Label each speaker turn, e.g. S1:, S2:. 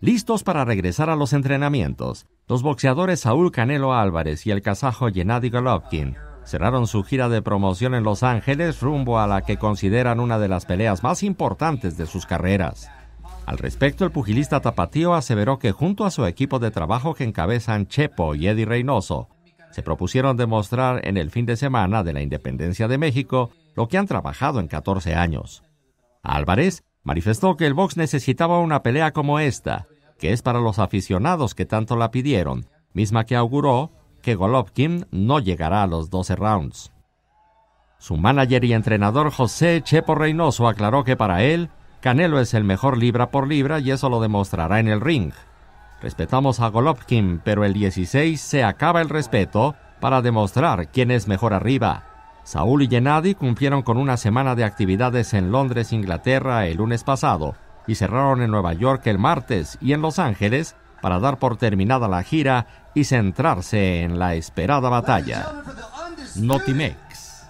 S1: Listos para regresar a los entrenamientos, los boxeadores Saúl Canelo Álvarez y el kazajo Gennady Golovkin cerraron su gira de promoción en Los Ángeles rumbo a la que consideran una de las peleas más importantes de sus carreras. Al respecto, el pugilista Tapatío aseveró que junto a su equipo de trabajo que encabezan Chepo y Eddie Reynoso, se propusieron demostrar en el fin de semana de la independencia de México lo que han trabajado en 14 años. Álvarez manifestó que el box necesitaba una pelea como esta, que es para los aficionados que tanto la pidieron, misma que auguró que Golovkin no llegará a los 12 rounds. Su manager y entrenador José Chepo Reynoso aclaró que para él, Canelo es el mejor libra por libra y eso lo demostrará en el ring. Respetamos a Golovkin, pero el 16 se acaba el respeto para demostrar quién es mejor arriba. Saúl y Gennady cumplieron con una semana de actividades en Londres, Inglaterra, el lunes pasado, y cerraron en Nueva York el martes y en Los Ángeles para dar por terminada la gira y centrarse en la esperada batalla. Notimex.